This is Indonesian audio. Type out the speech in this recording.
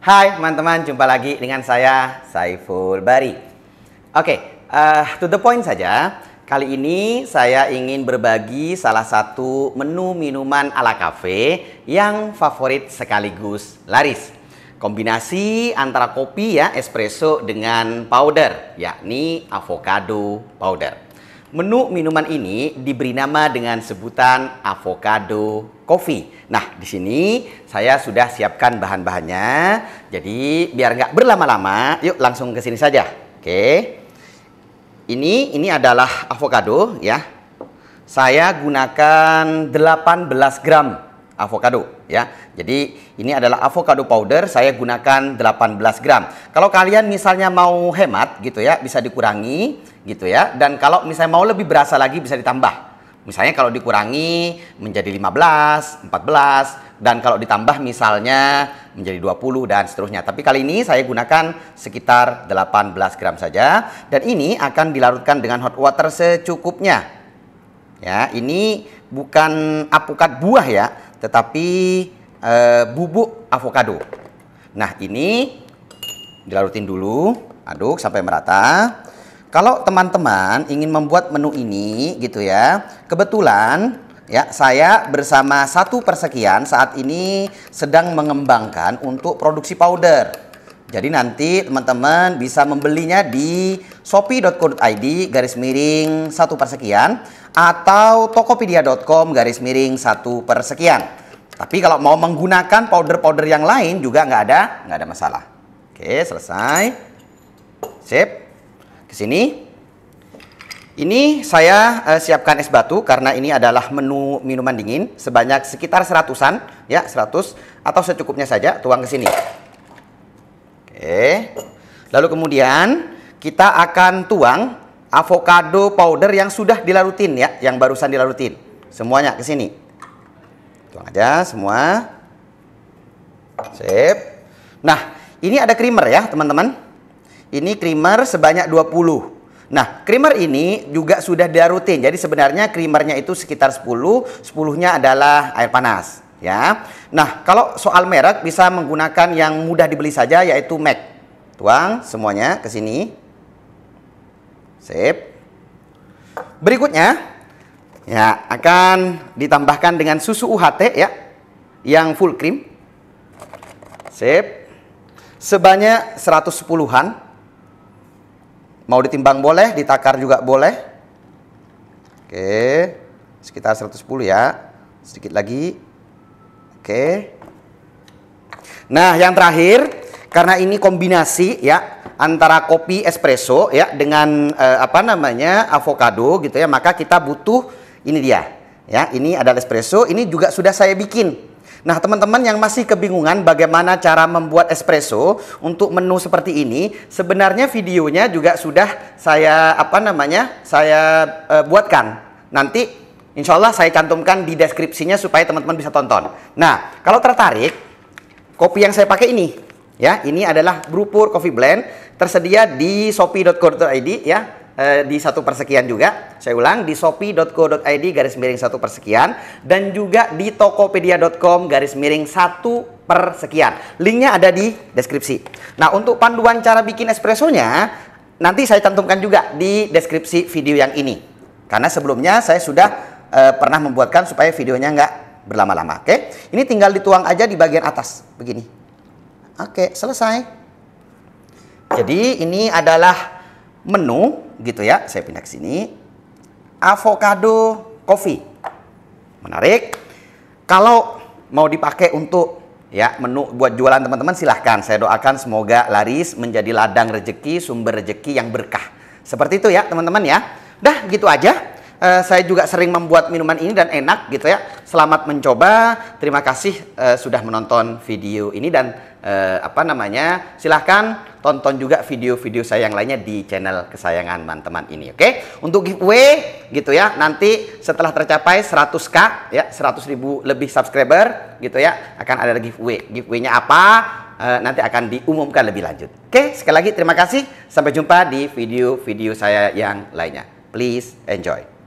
Hai teman-teman, jumpa lagi dengan saya Saiful Bari. Oke, okay, uh, eh, to the point saja. Kali ini saya ingin berbagi salah satu menu minuman ala kafe yang favorit sekaligus laris. Kombinasi antara kopi ya espresso dengan powder, yakni avocado powder. Menu minuman ini diberi nama dengan sebutan avocado coffee. Nah, di sini saya sudah siapkan bahan-bahannya. Jadi, biar nggak berlama-lama, yuk langsung ke sini saja. Oke. Ini ini adalah avocado ya. Saya gunakan 18 gram avocado ya. Jadi ini adalah avocado powder saya gunakan 18 gram. Kalau kalian misalnya mau hemat gitu ya bisa dikurangi gitu ya dan kalau misalnya mau lebih berasa lagi bisa ditambah. Misalnya kalau dikurangi menjadi 15, 14 dan kalau ditambah misalnya menjadi 20 dan seterusnya. Tapi kali ini saya gunakan sekitar 18 gram saja dan ini akan dilarutkan dengan hot water secukupnya. Ya, ini bukan apukat buah ya, tetapi e, bubuk avocado. Nah, ini dilarutin dulu, aduk sampai merata. Kalau teman-teman ingin membuat menu ini gitu ya, kebetulan ya saya bersama satu persekian saat ini sedang mengembangkan untuk produksi powder. Jadi nanti teman-teman bisa membelinya di shopee.co.id garis miring satu persekian atau tokopedia.com garis miring satu persekian. Tapi kalau mau menggunakan powder-powder yang lain juga nggak ada, nggak ada masalah. Oke, selesai. Sip. Ke sini. Ini saya eh, siapkan es batu karena ini adalah menu minuman dingin sebanyak sekitar seratusan ya, seratus atau secukupnya saja tuang ke sini. Oke. Eh, lalu kemudian kita akan tuang avocado powder yang sudah dilarutin ya, yang barusan dilarutin. Semuanya ke sini. Tuang aja semua. Sip. Nah, ini ada creamer ya, teman-teman. Ini creamer sebanyak 20. Nah, creamer ini juga sudah dilarutin. Jadi sebenarnya creamernya itu sekitar 10, 10-nya adalah air panas ya. Nah, kalau soal merek bisa menggunakan yang mudah dibeli saja yaitu Mac. Tuang semuanya ke sini. Sip. Berikutnya ya akan ditambahkan dengan susu UHT ya yang full cream. Sip. Sebanyak 110-an. Mau ditimbang boleh, ditakar juga boleh. Oke. Sekitar 110 ya. Sedikit lagi. Oke. Nah, yang terakhir karena ini kombinasi ya antara kopi espresso ya dengan eh, apa namanya avocado gitu ya, maka kita butuh ini dia. Ya, ini adalah espresso, ini juga sudah saya bikin Nah, teman-teman yang masih kebingungan bagaimana cara membuat espresso untuk menu seperti ini, sebenarnya videonya juga sudah saya apa namanya? saya eh, buatkan. Nanti Insya Allah saya cantumkan di deskripsinya supaya teman-teman bisa tonton. Nah, kalau tertarik, kopi yang saya pakai ini, ya, ini adalah Brewpur Coffee Blend, tersedia di shopee.co.id, ya, eh, di satu persekian juga. Saya ulang di shopee.co.id garis miring satu persekian dan juga di tokopedia.com garis miring satu persekian. Linknya ada di deskripsi. Nah, untuk panduan cara bikin espressonya nanti saya cantumkan juga di deskripsi video yang ini. Karena sebelumnya saya sudah e, pernah membuatkan supaya videonya nggak berlama-lama. Oke, okay? ini tinggal dituang aja di bagian atas begini. Oke, okay, selesai. Jadi ini adalah menu gitu ya. Saya pindah ke sini. Avocado coffee. Menarik. Kalau mau dipakai untuk ya menu buat jualan teman-teman silahkan saya doakan semoga laris menjadi ladang rejeki sumber rejeki yang berkah seperti itu ya teman-teman ya dah gitu aja uh, saya juga sering membuat minuman ini dan enak gitu ya. Selamat mencoba. Terima kasih uh, sudah menonton video ini dan uh, apa namanya? Silahkan tonton juga video-video saya yang lainnya di channel kesayangan teman-teman ini, oke? Okay? Untuk giveaway gitu ya, nanti setelah tercapai 100k ya, 100 ribu lebih subscriber gitu ya, akan ada giveaway. Giveaway-nya apa? Uh, nanti akan diumumkan lebih lanjut. Oke, okay? sekali lagi terima kasih. Sampai jumpa di video-video saya yang lainnya. Please enjoy.